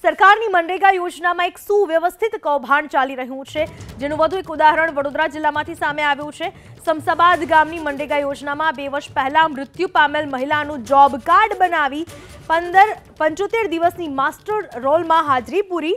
સરકારની મનરેગા યોજનામાં એક સુવ્યવસ્થિત કૌભાંડ ચાલી રહ્યું છે જેનું વધુ એક ઉદાહરણ વડોદરા જિલ્લામાંથી સામે આવ્યું છે સમસાબાદ ગામની મનરેગા યોજનામાં બે વર્ષ પહેલા મૃત્યુ પામેલ મહિલાનું જોબ કાર્ડ બનાવી પંદર પંચોતેર દિવસની માસ્ટર રોલમાં હાજરી પૂરી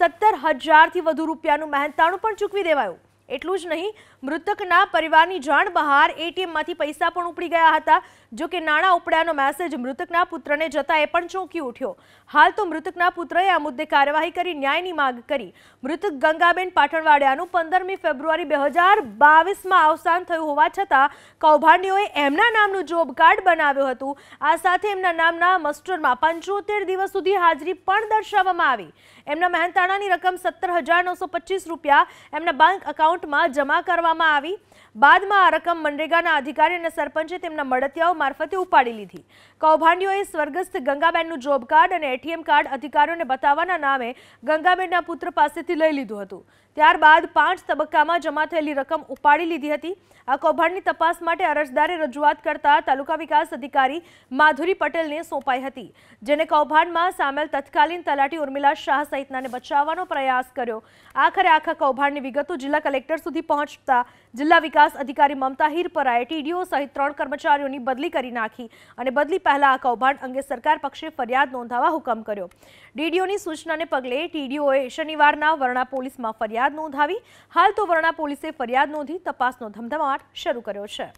સત્તર હજારથી વધુ રૂપિયાનું મહેનતાણું પણ ચૂકવી દેવાયું એટલું જ નહીં મૃતકના પરિવારની જાણ બહાર એટીએમમાંથી પૈસા પણ ઉપડી ગયા હતા જો કે નાણાં ઉપડ્યાનો મેસેજ મૃતકના પુત્રને જતા એ પણ ચોંકી ઉઠ્યો હાલ તો મૃતકના પુત્રએ આ મુદ્દે કાર્યવાહી કરી ન્યાયની માંગ કરી મૃતક ગંગાબેન પાટણવાડિયાનું પંદરમી ફેબ્રુઆરી બે હજાર બાવીસમાં અવસાન થયું હોવા છતાં કૌભાંડીઓએ એમના નામનું જોબ કાર્ડ બનાવ્યું હતું આ સાથે એમના નામના મસ્ટરમાં પંચોતેર દિવસ સુધી હાજરી પણ દર્શાવવામાં આવી એમના મહેનતાણાની રકમ સત્તર હજાર નવસો પચીસ રૂપિયા એમના બેંક અકાઉન્ટ એકાઉન્ટમાં જમા કરવામાં આવી બાદમાં આ રકમ મનરેગાના અધિકારી અને સરપંચે તેમના મળતિયાઓ મારફતે ઉપાડી લીધી કૌભાંડીઓએ સ્વર્ગસ્થ ગંગાબેનનું જોબ કાર્ડ અને એટીએમ કાર્ડ અધિકારીઓને બતાવવાના નામે ગંગાબેનના પુત્ર પાસેથી લઈ લીધું હતું ત્યારબાદ પાંચ તબક્કામાં જમા થયેલી રકમ ઉપાડી લીધી હતી આ કૌભાંડની તપાસ માટે અરજદારે રજૂઆત કરતા તાલુકા વિકાસ અધિકારી માધુરી પટેલને સોંપાઈ હતી જેને કૌભાંડમાં સામેલ તત્કાલીન તલાટી ઉર્મિલા શાહ સહિતનાને બચાવવાનો પ્રયાસ કર્યો આખરે આખા કૌભાંડની વિગતો જિલ્લા કલેક્ટર કલેક્ટર સુધી પહોંચતા જિલ્લા વિકાસ અધિકારી મમતા હિરપરાએ ટીડીઓ સહિત ત્રણ કર્મચારીઓની બદલી કરી નાખી અને બદલી પહેલા આ કૌભાંડ અંગે સરકાર પક્ષે ફરિયાદ નોંધાવા હુકમ કર્યો ડીડીઓની સૂચનાને પગલે ટીડીઓએ શનિવારના વરણા પોલીસમાં ફરિયાદ નોંધાવી હાલ તો વરણા પોલીસે ફરિયાદ નોંધી તપાસનો ધમધમાટ શરૂ કર્યો છે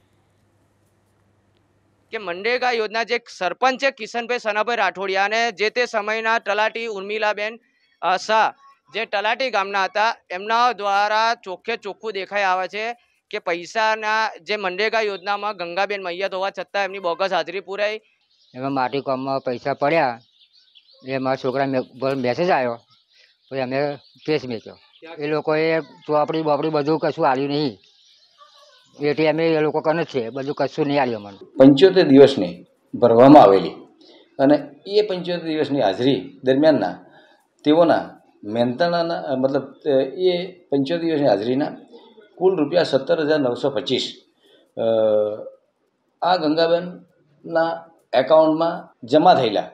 કે મંડેગા યોજના જે સરપંચ છે કિશનભાઈ સનાભાઈ રાઠોડિયા અને જે તે સમયના તલાટી ઉર્મિલાબેન શાહ જે તલાટી ગામના હતા એમના દ્વારા ચોખ્ખે ચોખ્ખું દેખાઈ આવે છે કે પૈસાના જે મનરેગા યોજનામાં ગંગાબેન મૈયત હોવા છતાં એમની બોગસ હાજરી પૂરાઈ એમાં માટી કામમાં પૈસા પડ્યા એટલે મારા છોકરા મેસેજ આવ્યો પછી અમે કેસ મેક્યો એ લોકોએ ચોપડી બોપડી બધું કશું આવ્યું નહીં એટલે અમે એ લોકો કને છે બધું કશું નહીં આવ્યું અમને પંચોતેર દિવસની ભરવામાં આવેલી અને એ પંચોતેર દિવસની હાજરી દરમિયાનના તેઓના મહેતાણાના મતલબ એ પંચોતેર દિવસની હાજરીના કુલ રૂપિયા સત્તર હજાર નવસો પચીસ આ ગંગાબેનના એકાઉન્ટમાં જમા થયેલા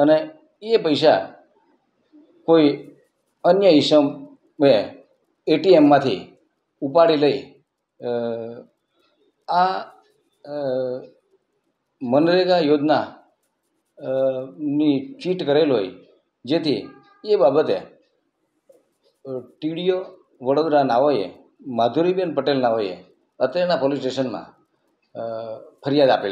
અને એ પૈસા કોઈ અન્ય ઈસમે એટીએમમાંથી ઉપાડી લઈ આ મનરેગા યોજના ની ચીટ કરેલ હોય જેથી એ બાબતે ટીડીઓ વડોદરા નાઓએ માધુરીબેન પટેલ નાઓએ અત્રેના પોલીસ સ્ટેશનમાં ફરિયાદ આપેલી